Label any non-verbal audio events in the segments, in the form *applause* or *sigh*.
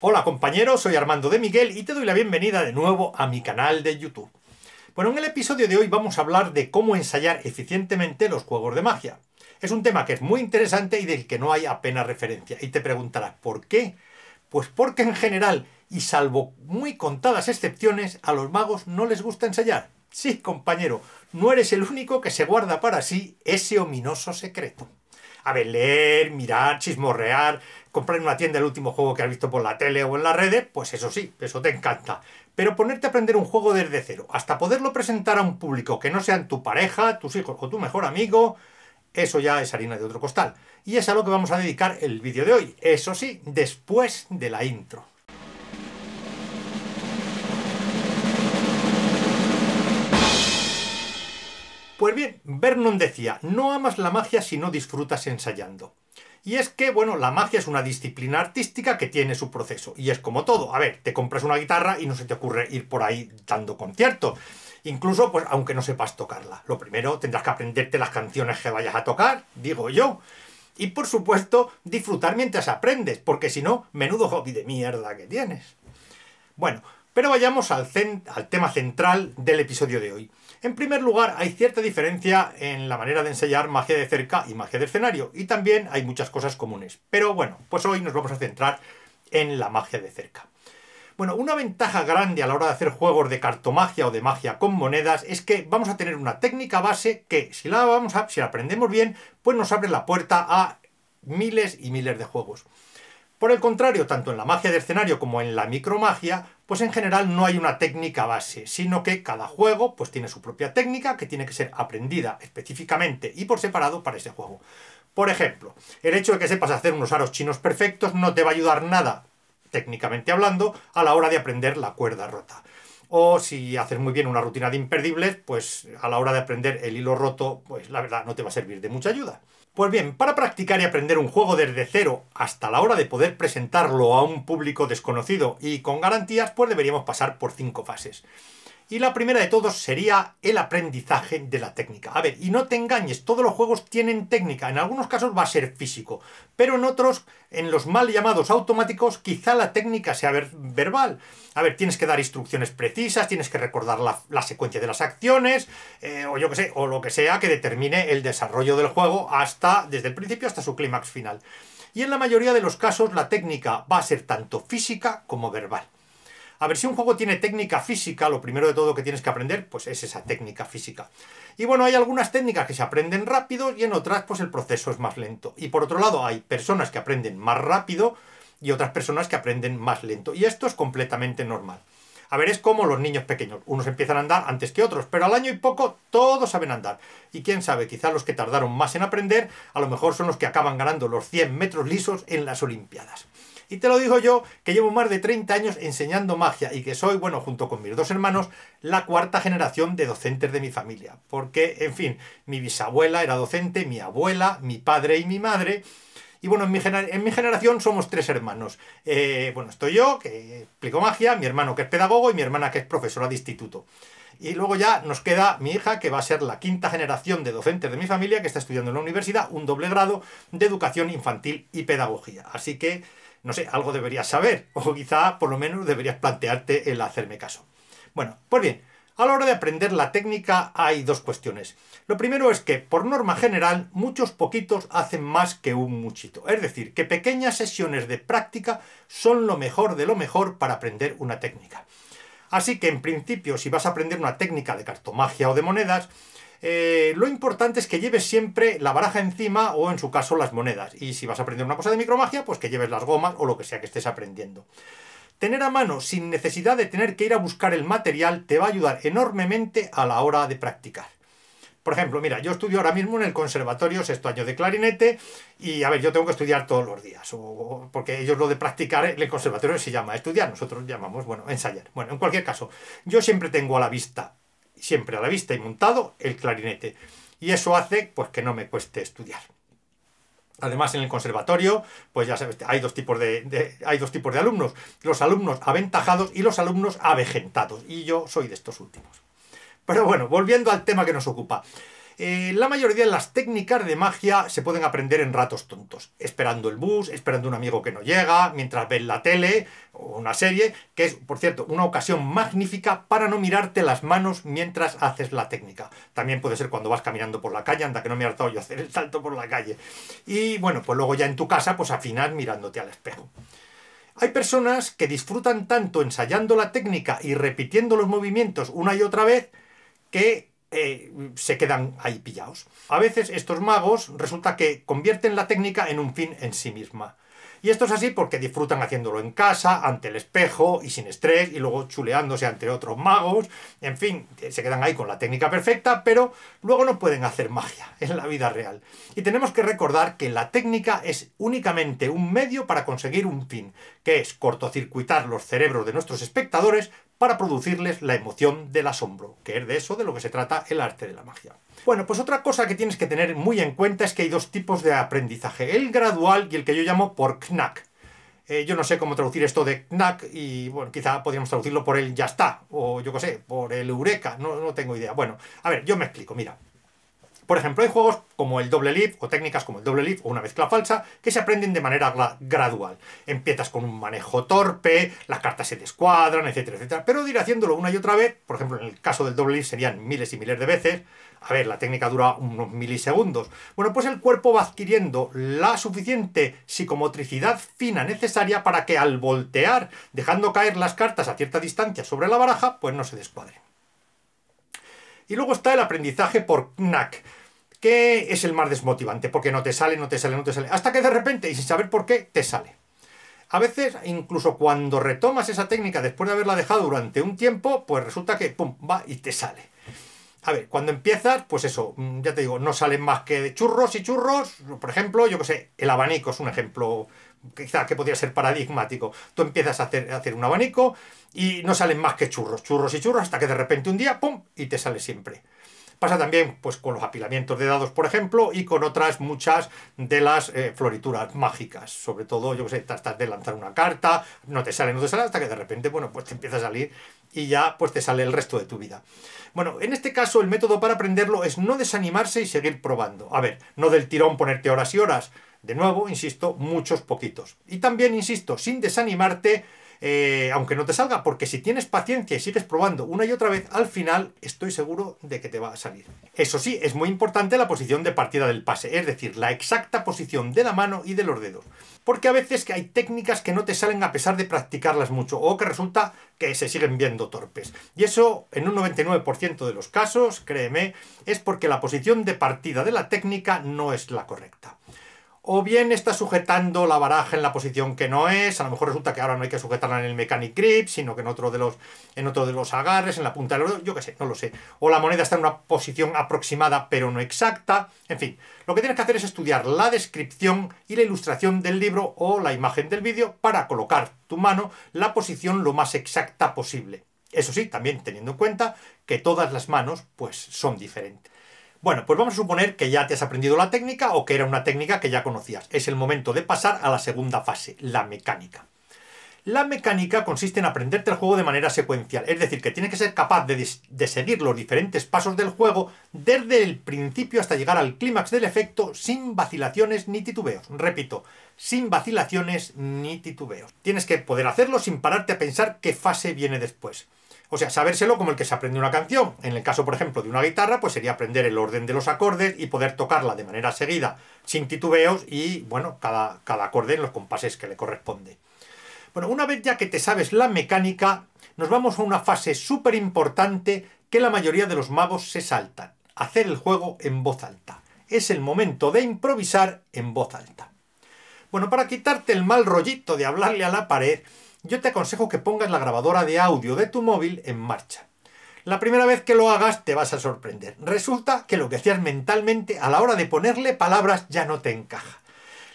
Hola compañeros, soy Armando de Miguel y te doy la bienvenida de nuevo a mi canal de YouTube. Bueno, en el episodio de hoy vamos a hablar de cómo ensayar eficientemente los juegos de magia. Es un tema que es muy interesante y del que no hay apenas referencia. Y te preguntarás, ¿por qué? Pues porque en general, y salvo muy contadas excepciones, a los magos no les gusta ensayar. Sí, compañero, no eres el único que se guarda para sí ese ominoso secreto ver leer, mirar, chismorrear, comprar en una tienda el último juego que has visto por la tele o en las redes, pues eso sí, eso te encanta. Pero ponerte a aprender un juego desde cero, hasta poderlo presentar a un público que no sean tu pareja, tus hijos o tu mejor amigo, eso ya es harina de otro costal. Y es a lo que vamos a dedicar el vídeo de hoy, eso sí, después de la intro. Pues bien, Vernon decía, no amas la magia si no disfrutas ensayando. Y es que, bueno, la magia es una disciplina artística que tiene su proceso. Y es como todo. A ver, te compras una guitarra y no se te ocurre ir por ahí dando conciertos. Incluso, pues, aunque no sepas tocarla. Lo primero, tendrás que aprenderte las canciones que vayas a tocar, digo yo. Y, por supuesto, disfrutar mientras aprendes, porque si no, menudo hobby de mierda que tienes. Bueno, pero vayamos al, al tema central del episodio de hoy. En primer lugar, hay cierta diferencia en la manera de enseñar magia de cerca y magia de escenario, y también hay muchas cosas comunes. Pero bueno, pues hoy nos vamos a centrar en la magia de cerca. Bueno, una ventaja grande a la hora de hacer juegos de cartomagia o de magia con monedas es que vamos a tener una técnica base que, si la, vamos a, si la aprendemos bien, pues nos abre la puerta a miles y miles de juegos. Por el contrario, tanto en la magia de escenario como en la micromagia, pues en general no hay una técnica base, sino que cada juego pues tiene su propia técnica que tiene que ser aprendida específicamente y por separado para ese juego. Por ejemplo, el hecho de que sepas hacer unos aros chinos perfectos no te va a ayudar nada, técnicamente hablando, a la hora de aprender la cuerda rota. O si haces muy bien una rutina de imperdibles, pues a la hora de aprender el hilo roto, pues la verdad no te va a servir de mucha ayuda. Pues bien, para practicar y aprender un juego desde cero hasta la hora de poder presentarlo a un público desconocido y con garantías, pues deberíamos pasar por cinco fases. Y la primera de todos sería el aprendizaje de la técnica. A ver, y no te engañes, todos los juegos tienen técnica. En algunos casos va a ser físico, pero en otros, en los mal llamados automáticos, quizá la técnica sea verbal. A ver, tienes que dar instrucciones precisas, tienes que recordar la, secuencia de las acciones, eh, o yo que sé, o lo que sea que determine el desarrollo del juego hasta, desde el principio hasta su clímax final. Y en la mayoría de los casos, la técnica va a ser tanto física como verbal. A ver si un juego tiene técnica física, lo primero de todo que tienes que aprender, pues es esa técnica física. Y bueno, hay algunas técnicas que se aprenden rápido y en otras pues el proceso es más lento. Y por otro lado, hay personas que aprenden más rápido y otras personas que aprenden más lento. Y esto es completamente normal. A ver, es como los niños pequeños. Unos empiezan a andar antes que otros, pero al año y poco todos saben andar. Y quién sabe, quizás los que tardaron más en aprender, a lo mejor son los que acaban ganando los 100 metros lisos en las Olimpiadas. Y te lo digo yo, que llevo más de 30 años enseñando magia y que soy, bueno, junto con mis dos hermanos, la cuarta generación de docentes de mi familia. Porque, en fin, mi bisabuela era docente, mi abuela, mi padre y mi madre y bueno, en mi, generación somos tres hermanos. Eh, bueno, estoy yo, que explico magia, mi hermano que es pedagogo y mi hermana que es profesora de instituto. Y luego ya nos queda mi hija, que va a ser la quinta generación de docentes de mi familia, que está estudiando en la universidad, un doble grado de educación infantil y pedagogía. Así que, no sé, algo deberías saber, o quizá por lo menos deberías plantearte el hacerme caso. Bueno, pues bien, a la hora de aprender la técnica hay dos cuestiones. Lo primero es que, por norma general, muchos poquitos hacen más que un muchito. Es decir, que pequeñas sesiones de práctica son lo mejor de lo mejor para aprender una técnica. Así que, en principio, si vas a aprender una técnica de cartomagia o de monedas, eh, lo importante es que lleves siempre la baraja encima o, en su caso, las monedas. Y si vas a aprender una cosa de micromagia, pues que lleves las gomas o lo que sea que estés aprendiendo. Tener a mano sin necesidad de tener que ir a buscar el material te va a ayudar enormemente a la hora de practicar. Por ejemplo, mira, yo estudio ahora mismo en el conservatorio sexto año de clarinete y a ver, yo tengo que estudiar todos los días, o, porque ellos lo de practicar en el conservatorio se llama estudiar, nosotros llamamos, bueno, ensayar. Bueno, en cualquier caso, yo siempre tengo a la vista, siempre a la vista y montado el clarinete y eso hace pues que no me cueste estudiar. Además, en el conservatorio, pues ya sabes, hay dos tipos de, hay dos tipos de alumnos. Los alumnos aventajados y los alumnos avejentados. Y yo soy de estos últimos. Pero bueno, volviendo al tema que nos ocupa. Eh, la mayoría de las técnicas de magia se pueden aprender en ratos tontos, esperando el bus, esperando un amigo que no llega, mientras ves la tele o una serie, que es, por cierto, una ocasión magnífica para no mirarte las manos mientras haces la técnica. También puede ser cuando vas caminando por la calle, anda que no me he hartado yo hacer el salto por la calle. Y bueno, pues luego ya en tu casa, pues afinar mirándote al espejo. Hay personas que disfrutan tanto ensayando la técnica y repitiendo los movimientos una y otra vez que eh, se quedan ahí pillados. A veces estos magos resulta que convierten la técnica en un fin en sí misma. Y esto es así porque disfrutan haciéndolo en casa, ante el espejo y sin estrés, y luego chuleándose ante otros magos. En fin, eh, se quedan ahí con la técnica perfecta, pero luego no pueden hacer magia *laughs* en la vida real. Y tenemos que recordar que la técnica es únicamente un medio para conseguir un fin, que es cortocircuitar los cerebros de nuestros espectadores para producirles la emoción del asombro, que es de eso de lo que se trata el arte de la magia. Bueno, pues otra cosa que tienes que tener muy en cuenta es que hay dos tipos de aprendizaje, el gradual y el que yo llamo por knack. Eh, yo no sé cómo traducir esto de knack y bueno, quizá podríamos traducirlo por el ya está, o yo qué sé, por el eureka, no, no tengo idea. Bueno, a ver, yo me explico, mira. Por ejemplo, hay juegos como el doble lift o técnicas como el doble lift o una mezcla falsa que se aprenden de manera gradual. Empiezas con un manejo torpe, las cartas se descuadran, etcétera, etcétera. Pero de ir haciéndolo una y otra vez, por ejemplo, en el caso del doble lift serían miles y miles de veces. A ver, la técnica dura unos milisegundos. Bueno, pues el cuerpo va adquiriendo la suficiente psicomotricidad fina necesaria para que al voltear, dejando caer las cartas a cierta distancia sobre la baraja, pues no se descuadren. Y luego está el aprendizaje por knack que es el más desmotivante, porque no te sale, no te sale, no te sale, hasta que de repente, y sin saber por qué, te sale. A veces, incluso cuando retomas esa técnica después de haberla dejado durante un tiempo, pues resulta que, ¡pum!, va y te sale. A ver, cuando empiezas, pues eso, mm, ya te digo, no salen más que churros y churros. Por ejemplo, yo que sé, el abanico es un ejemplo quizá que podría ser paradigmático. Tú empiezas a hacer, a hacer un abanico y no salen más que churros, churros y churros, hasta que de repente un día, ¡pum!, y te sale siempre. Pasa también pues, con los apilamientos de dados, por ejemplo, y con otras muchas de las eh, florituras mágicas. Sobre todo, yo que sé, tratas de lanzar una carta, no te sale, no te sale, hasta que de repente, bueno, pues te empieza a salir y ya pues te sale el resto de tu vida. Bueno, en este caso el método para aprenderlo es no desanimarse y seguir probando. A ver, no del tirón ponerte horas y horas. De nuevo, insisto, muchos poquitos. Y también, insisto, sin desanimarte, eh, aunque no te salga, porque si tienes paciencia y sigues probando una y otra vez, al final estoy seguro de que te va a salir. Eso sí, es muy importante la posición de partida del pase, es decir, la exacta posición de la mano y de los dedos. Porque a veces que hay técnicas que no te salen a pesar de practicarlas mucho, o que resulta que se siguen viendo torpes. Y eso, en un 99% de los casos, créeme, es porque la posición de partida de la técnica no es la correcta o bien está sujetando la baraja en la posición que no es, a lo mejor resulta que ahora no hay que sujetarla en el mechanic grip, sino que en otro de los, en otro de los agarres, en la punta del oro, yo qué sé, no lo sé. O la moneda está en una posición aproximada pero no exacta, en fin. Lo que tienes que hacer es estudiar la descripción y la ilustración del libro o la imagen del vídeo para colocar tu mano la posición lo más exacta posible. Eso sí, también teniendo en cuenta que todas las manos pues son diferentes. Bueno, pues vamos a suponer que ya te has aprendido la técnica o que era una técnica que ya conocías. Es el momento de pasar a la segunda fase, la mecánica. La mecánica consiste en aprenderte el juego de manera secuencial, es decir, que tienes que ser capaz de, seguir los diferentes pasos del juego desde el principio hasta llegar al clímax del efecto sin vacilaciones ni titubeos. Repito, sin vacilaciones ni titubeos. Tienes que poder hacerlo sin pararte a pensar qué fase viene después. O sea, sabérselo como el que se aprende una canción. En el caso, por ejemplo, de una guitarra, pues sería aprender el orden de los acordes y poder tocarla de manera seguida, sin titubeos y, bueno, cada, cada acorde en los compases que le corresponde. Bueno, una vez ya que te sabes la mecánica, nos vamos a una fase súper importante que la mayoría de los magos se saltan. Hacer el juego en voz alta. Es el momento de improvisar en voz alta. Bueno, para quitarte el mal rollito de hablarle a la pared, yo te aconsejo que pongas la grabadora de audio de tu móvil en marcha. La primera vez que lo hagas te vas a sorprender. Resulta que lo que hacías mentalmente a la hora de ponerle palabras ya no te encaja.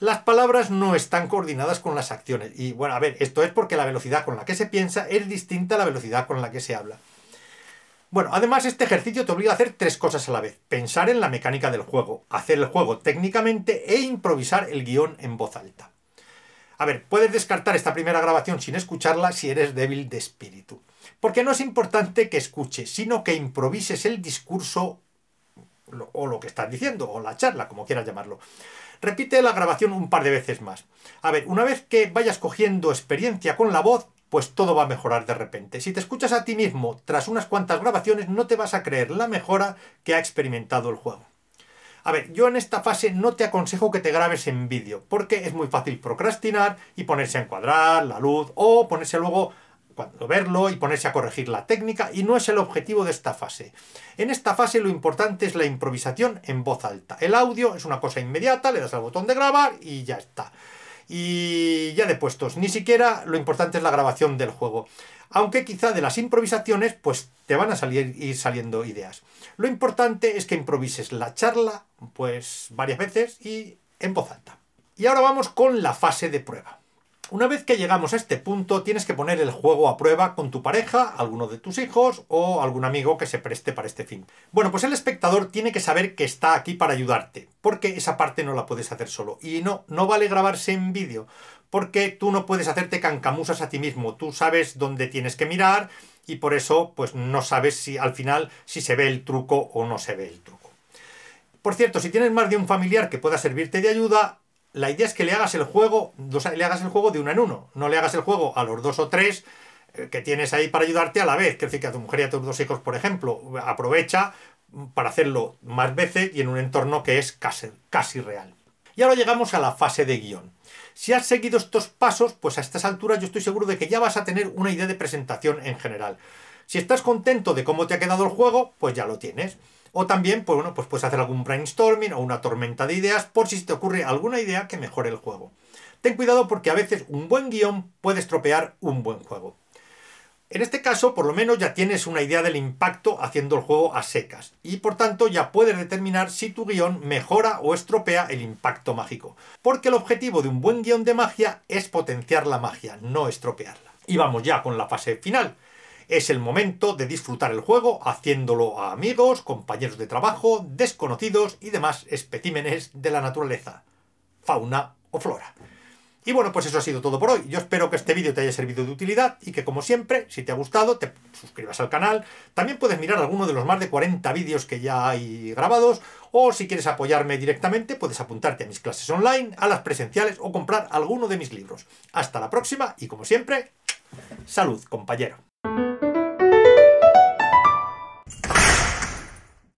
Las palabras no están coordinadas con las acciones. Y bueno, a ver, esto es porque la velocidad con la que se piensa es distinta a la velocidad con la que se habla. Bueno, además este ejercicio te obliga a hacer tres cosas a la vez. Pensar en la mecánica del juego, hacer el juego técnicamente e improvisar el guión en voz alta. A ver, puedes descartar esta primera grabación sin escucharla si eres débil de espíritu. Porque no es importante que escuches, sino que improvises el discurso o lo que estás diciendo, o la charla, como quieras llamarlo. Repite la grabación un par de veces más. A ver, una vez que vayas cogiendo experiencia con la voz, pues todo va a mejorar de repente. Si te escuchas a ti mismo tras unas cuantas grabaciones, no te vas a creer la mejora que ha experimentado el juego. A ver, yo en esta fase no te aconsejo que te grabes en vídeo, porque es muy fácil procrastinar y ponerse a encuadrar la luz o ponerse luego cuando verlo y ponerse a corregir la técnica y no es el objetivo de esta fase. En esta fase lo importante es la improvisación en voz alta. El audio es una cosa inmediata, le das al botón de grabar y ya está. Y ya de puestos, ni siquiera lo importante es la grabación del juego aunque quizá de las improvisaciones pues te van a salir, ir saliendo ideas. Lo importante es que improvises la charla pues varias veces y en voz alta. Y ahora vamos con la fase de prueba. Una vez que llegamos a este punto, tienes que poner el juego a prueba con tu pareja, alguno de tus hijos o algún amigo que se preste para este fin. Bueno, pues el espectador tiene que saber que está aquí para ayudarte, porque esa parte no la puedes hacer solo. Y no, no vale grabarse en vídeo, porque tú no puedes hacerte cancamusas a ti mismo, tú sabes dónde tienes que mirar y por eso pues no sabes si al final si se ve el truco o no se ve el truco. Por cierto, si tienes más de un familiar que pueda servirte de ayuda, la idea es que le hagas el juego, le hagas el juego de uno en uno, no le hagas el juego a los dos o tres eh, que tienes ahí para ayudarte a la vez, que decir, que a tu mujer y a tus dos hijos, por ejemplo, aprovecha para hacerlo más veces y en un entorno que es casi, casi real. Y ahora llegamos a la fase de guión. Si has seguido estos pasos, pues a estas alturas yo estoy seguro de que ya vas a tener una idea de presentación en general. Si estás contento de cómo te ha quedado el juego, pues ya lo tienes. O también, pues bueno, pues puedes hacer algún brainstorming o una tormenta de ideas por si se te ocurre alguna idea que mejore el juego. Ten cuidado porque a veces un buen guión puede estropear un buen juego. En este caso, por lo menos ya tienes una idea del impacto haciendo el juego a secas, y por tanto ya puedes determinar si tu guión mejora o estropea el impacto mágico, porque el objetivo de un buen guión de magia es potenciar la magia, no estropearla. Y vamos ya con la fase final, es el momento de disfrutar el juego haciéndolo a amigos, compañeros de trabajo, desconocidos y demás especímenes de la naturaleza, fauna o flora. Y bueno, pues eso ha sido todo por hoy. Yo espero que este vídeo te haya servido de utilidad y que como siempre, si te ha gustado, te suscribas al canal. También puedes mirar alguno de los más de 40 vídeos que ya hay grabados o si quieres apoyarme directamente, puedes apuntarte a mis clases online, a las presenciales o comprar alguno de mis libros. Hasta la próxima y como siempre, salud, compañero.